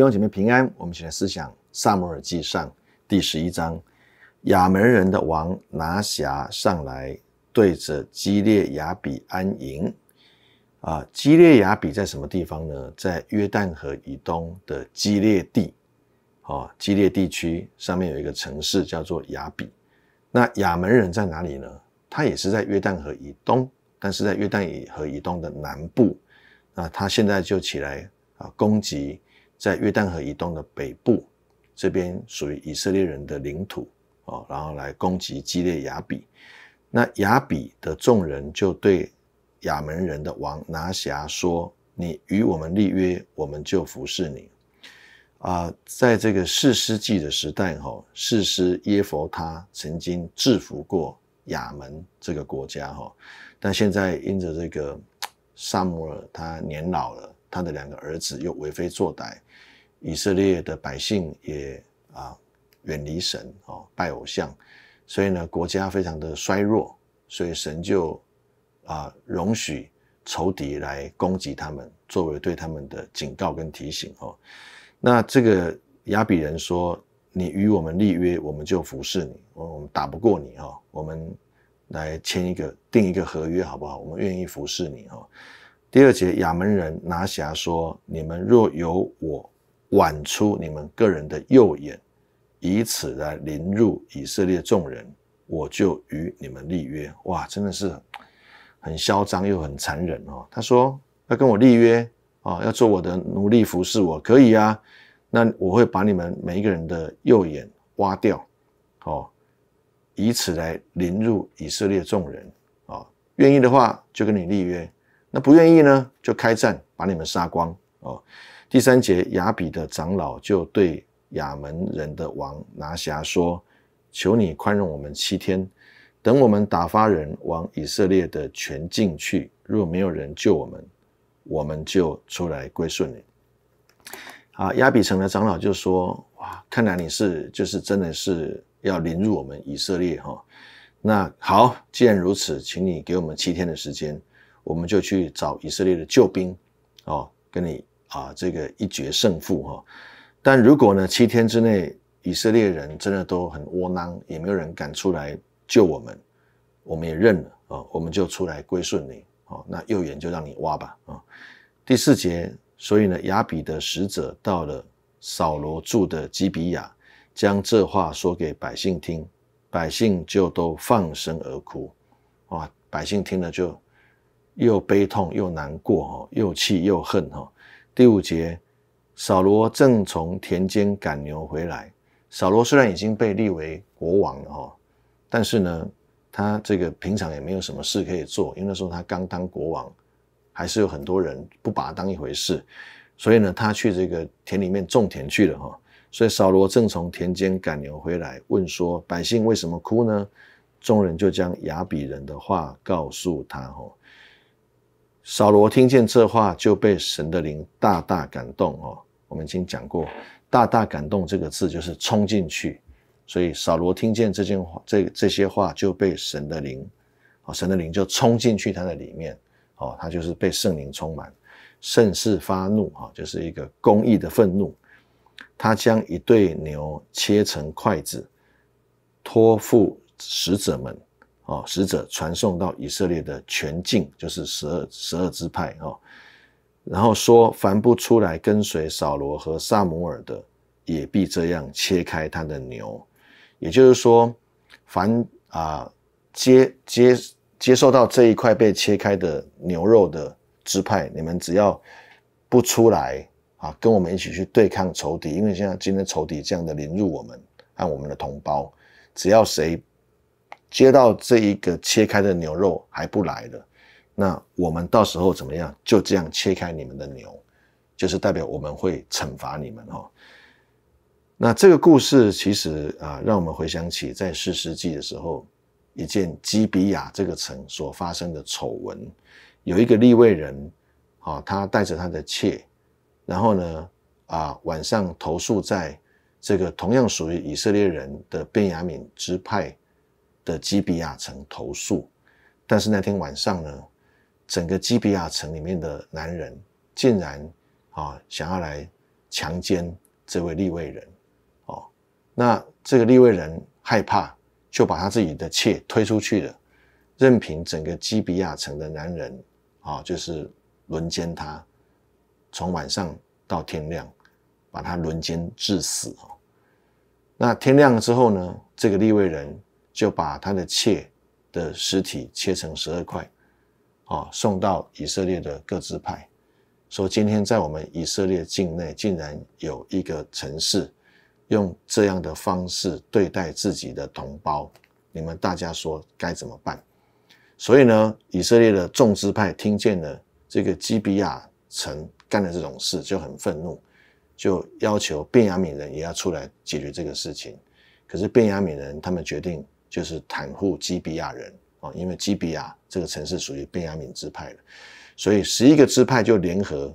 弟兄姐妹平安，我们一起来思想《萨摩尔记上》第十一章，亚门人的王拿辖上来，对着基列雅比安营。啊，基列雅比在什么地方呢？在约旦河以东的基列地，啊，基列地区上面有一个城市叫做雅比。那亚门人在哪里呢？他也是在约旦河以东，但是在约旦以河以东的南部。啊，他现在就起来啊，攻击。在约旦河以东的北部，这边属于以色列人的领土哦，然后来攻击基列雅比，那雅比的众人就对亚门人的王拿辖说：“你与我们立约，我们就服侍你。”啊，在这个四世纪的时代，哈，士师耶佛他曾经制服过亚门这个国家，哈，但现在因着这个萨摩尔他年老了。他的两个儿子又为非作歹，以色列的百姓也啊远离神哦，拜偶像，所以呢国家非常的衰弱，所以神就啊容许仇敌来攻击他们，作为对他们的警告跟提醒哦。那这个亚比人说：“你与我们立约，我们就服侍你。我们打不过你哦，我们来签一个订一个合约好不好？我们愿意服侍你哦。”第二节，亚门人拿辖说：“你们若由我剜出你们个人的右眼，以此来凌辱以色列众人，我就与你们立约。”哇，真的是很嚣张又很残忍哦。他说：“要跟我立约啊，要做我的奴隶服侍我，可以啊。那我会把你们每一个人的右眼挖掉，哦，以此来凌辱以色列众人啊。愿意的话，就跟你立约。”那不愿意呢，就开战，把你们杀光哦。第三节，雅比的长老就对亚门人的王拿辖说：“求你宽容我们七天，等我们打发人往以色列的全境去，若没有人救我们，我们就出来归顺你。”啊，亚比城的长老就说：“哇，看来你是就是真的是要临入我们以色列哈？那好，既然如此，请你给我们七天的时间。”我们就去找以色列的救兵，哦，跟你啊这个一决胜负哈。但如果呢七天之内以色列人真的都很窝囊，也没有人敢出来救我们，我们也认了啊，我们就出来归顺你啊。那右眼就让你挖吧啊。第四节，所以呢亚比的使者到了扫罗住的基比亚，将这话说给百姓听，百姓就都放声而哭啊。百姓听了就。又悲痛又难过，哈，又气又恨，哈。第五节，扫罗正从田间赶牛回来。扫罗虽然已经被立为国王了，哈，但是呢，他这个平常也没有什么事可以做，因为那时候他刚当国王，还是有很多人不把他当一回事，所以呢，他去这个田里面种田去了，哈。所以扫罗正从田间赶牛回来，问说：百姓为什么哭呢？众人就将雅比人的话告诉他，哈。扫罗听见这话，就被神的灵大大感动哦。我们已经讲过，大大感动这个字就是冲进去。所以扫罗听见这件话，这这些话就被神的灵，哦，神的灵就冲进去他的里面哦，他就是被圣灵充满，甚是发怒哦，就是一个公义的愤怒。他将一对牛切成筷子，托付使者们。哦，使者传送到以色列的全境，就是十二十二支派。哦，然后说，凡不出来跟随扫罗和萨摩尔的，也必这样切开他的牛。也就是说，凡啊接接接受到这一块被切开的牛肉的支派，你们只要不出来啊，跟我们一起去对抗仇敌，因为现在今天仇敌这样的凌辱我们按我们的同胞，只要谁。接到这一个切开的牛肉还不来的，那我们到时候怎么样？就这样切开你们的牛，就是代表我们会惩罚你们哦。那这个故事其实啊，让我们回想起在四世纪的时候，一件基比亚这个城所发生的丑闻，有一个立位人，啊，他带着他的妾，然后呢，啊，晚上投宿在这个同样属于以色列人的便雅敏支派。的基比亚城投诉，但是那天晚上呢，整个基比亚城里面的男人竟然啊想要来强奸这位立位人哦。那这个立位人害怕，就把他自己的妾推出去了，任凭整个基比亚城的男人啊，就是轮奸他，从晚上到天亮，把他轮奸致死哦。那天亮了之后呢，这个立位人。就把他的妾的尸体切成十二块，啊，送到以色列的各支派，说今天在我们以色列境内竟然有一个城市用这样的方式对待自己的同胞，你们大家说该怎么办？所以呢，以色列的众支派听见了这个基比亚城干的这种事，就很愤怒，就要求便雅悯人也要出来解决这个事情。可是便雅悯人他们决定。就是袒护基比亚人啊，因为基比亚这个城市属于贝雅敏支派的，所以十一个支派就联合，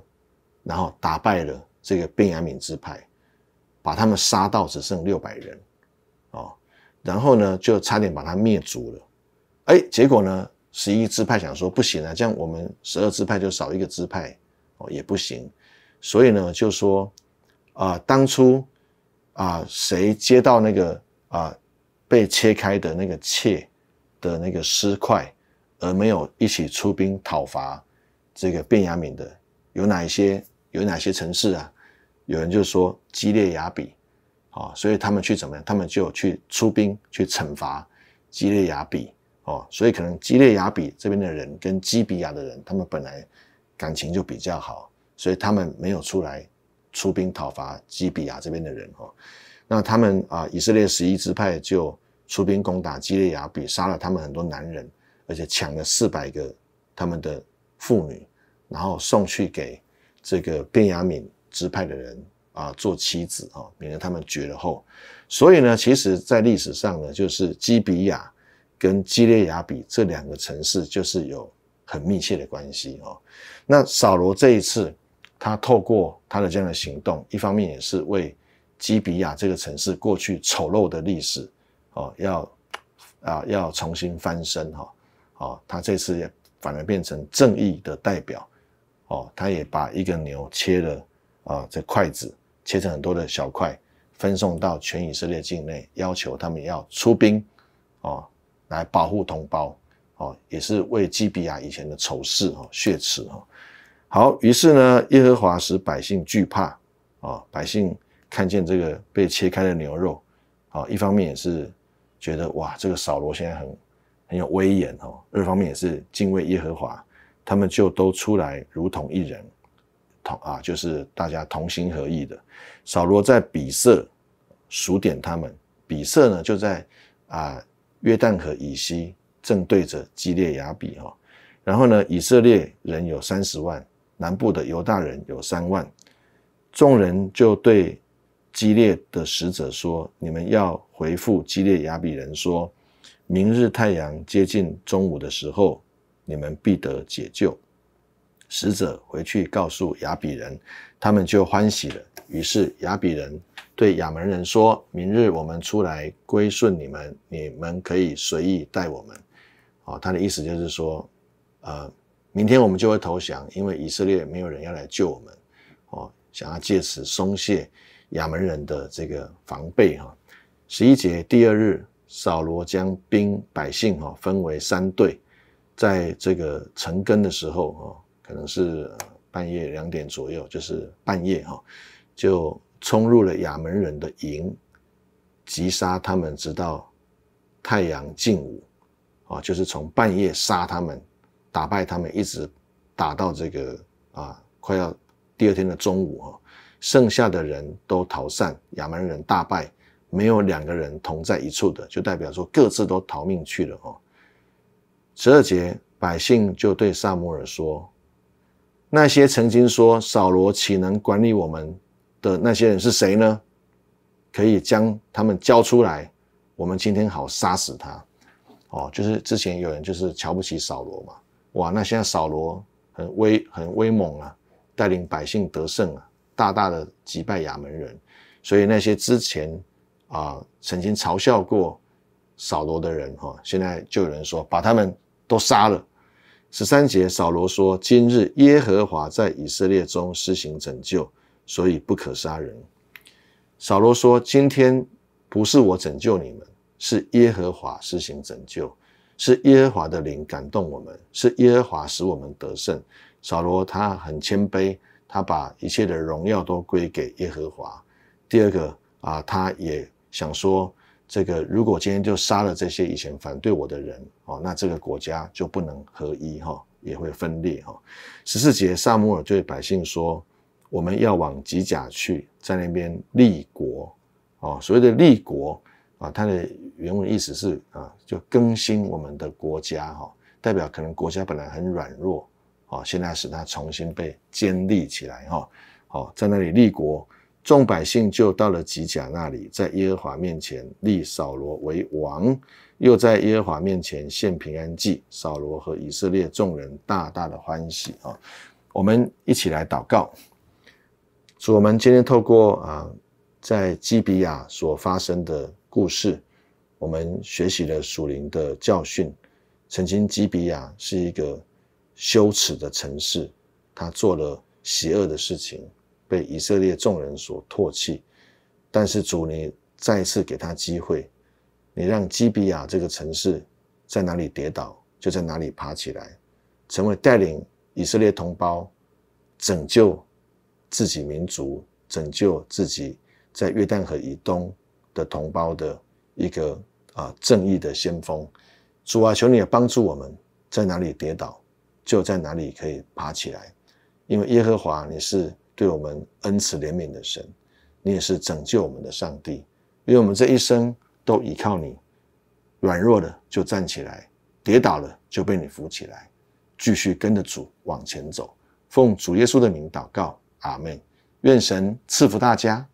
然后打败了这个贝雅敏支派，把他们杀到只剩六百人啊，然后呢就差点把他灭族了。哎，结果呢，十一支派想说不行啊，这样我们十二支派就少一个支派哦也不行，所以呢就说啊，当初啊谁接到那个啊。被切开的那个切的那个尸块，而没有一起出兵讨伐这个便雅敏的，有哪一些？有哪些城市啊？有人就说基列雅比，啊，所以他们去怎么样？他们就去出兵去惩罚基列雅比，哦，所以可能基列雅比这边的人跟基比亚的人，他们本来感情就比较好，所以他们没有出来出兵讨伐基比亚这边的人，哦。那他们啊，以色列十一支派就出兵攻打基列雅比，杀了他们很多男人，而且抢了四百个他们的妇女，然后送去给这个便雅敏支派的人啊做妻子啊，免得他们绝了后。所以呢，其实，在历史上呢，就是基比亚跟基列雅比这两个城市就是有很密切的关系哦。那扫罗这一次他透过他的这样的行动，一方面也是为。基比亚这个城市过去丑陋的历史，哦，要啊要重新翻身哈，哦，他这次反而变成正义的代表，哦，他也把一个牛切了啊，这筷子切成很多的小块，分送到全以色列境内，要求他们要出兵，哦，来保护同胞，哦，也是为基比亚以前的丑事哦，血耻哦，好，于是呢，耶和华使百姓惧怕，啊，百姓。看见这个被切开的牛肉，啊，一方面也是觉得哇，这个扫罗现在很很有威严哦。二方面也是敬畏耶和华，他们就都出来如同一人，同啊，就是大家同心合意的。扫罗在比色数点他们，比色呢就在啊约旦河以西，正对着基列雅比哈。然后呢，以色列人有三十万，南部的犹大人有三万，众人就对。激烈的使者说：“你们要回复激烈雅比人说，明日太阳接近中午的时候，你们必得解救。”使者回去告诉雅比人，他们就欢喜了。于是雅比人对亚门人说：“明日我们出来归顺你们，你们可以随意待我们。”哦，他的意思就是说，呃，明天我们就会投降，因为以色列没有人要来救我们。哦，想要借此松懈。亚门人的这个防备哈，十一节第二日，扫罗将兵百姓哈分为三队，在这个晨更的时候哈，可能是半夜两点左右，就是半夜哈，就冲入了亚门人的营，击杀他们，直到太阳近午啊，就是从半夜杀他们，打败他们，一直打到这个啊快要第二天的中午啊。剩下的人都逃散，亚扪人大败，没有两个人同在一处的，就代表说各自都逃命去了哦。十二节百姓就对萨摩尔说：“那些曾经说扫罗岂能管理我们的那些人是谁呢？可以将他们交出来，我们今天好杀死他。”哦，就是之前有人就是瞧不起扫罗嘛，哇，那现在扫罗很威很威猛啊，带领百姓得胜啊。大大的击败亚门人，所以那些之前啊曾经嘲笑过扫罗的人哈，现在就有人说把他们都杀了。十三节，扫罗说：“今日耶和华在以色列中施行拯救，所以不可杀人。”扫罗说：“今天不是我拯救你们，是耶和华施行拯救，是耶和华的灵感动我们，是耶和华使我们得胜。”扫罗他很谦卑。他把一切的荣耀都归给耶和华。第二个啊，他也想说，这个如果今天就杀了这些以前反对我的人，哦，那这个国家就不能合一哈，也会分裂哈。十四节，萨母尔对百姓说：“我们要往吉甲去，在那边立国。哦，所谓的立国啊，它的原文意思是啊，就更新我们的国家哈，代表可能国家本来很软弱。”哦，现在使它重新被建立起来哈，哦，在那里立国，众百姓就到了吉甲那里，在耶和华面前立扫罗为王，又在耶和华面前献平安祭，扫罗和以色列众人大大的欢喜啊！我们一起来祷告，主，我们今天透过啊，在基比亚所发生的故事，我们学习了属灵的教训。曾经基比亚是一个。羞耻的城市，他做了邪恶的事情，被以色列众人所唾弃。但是主，你再次给他机会，你让基比亚这个城市在哪里跌倒就在哪里爬起来，成为带领以色列同胞拯救自己民族、拯救自己在约旦河以东的同胞的一个啊正义的先锋。主啊，求你也帮助我们，在哪里跌倒。就在哪里可以爬起来？因为耶和华，你是对我们恩慈怜悯的神，你也是拯救我们的上帝。因为我们这一生都依靠你，软弱了就站起来，跌倒了就被你扶起来，继续跟着主往前走。奉主耶稣的名祷告，阿门。愿神赐福大家。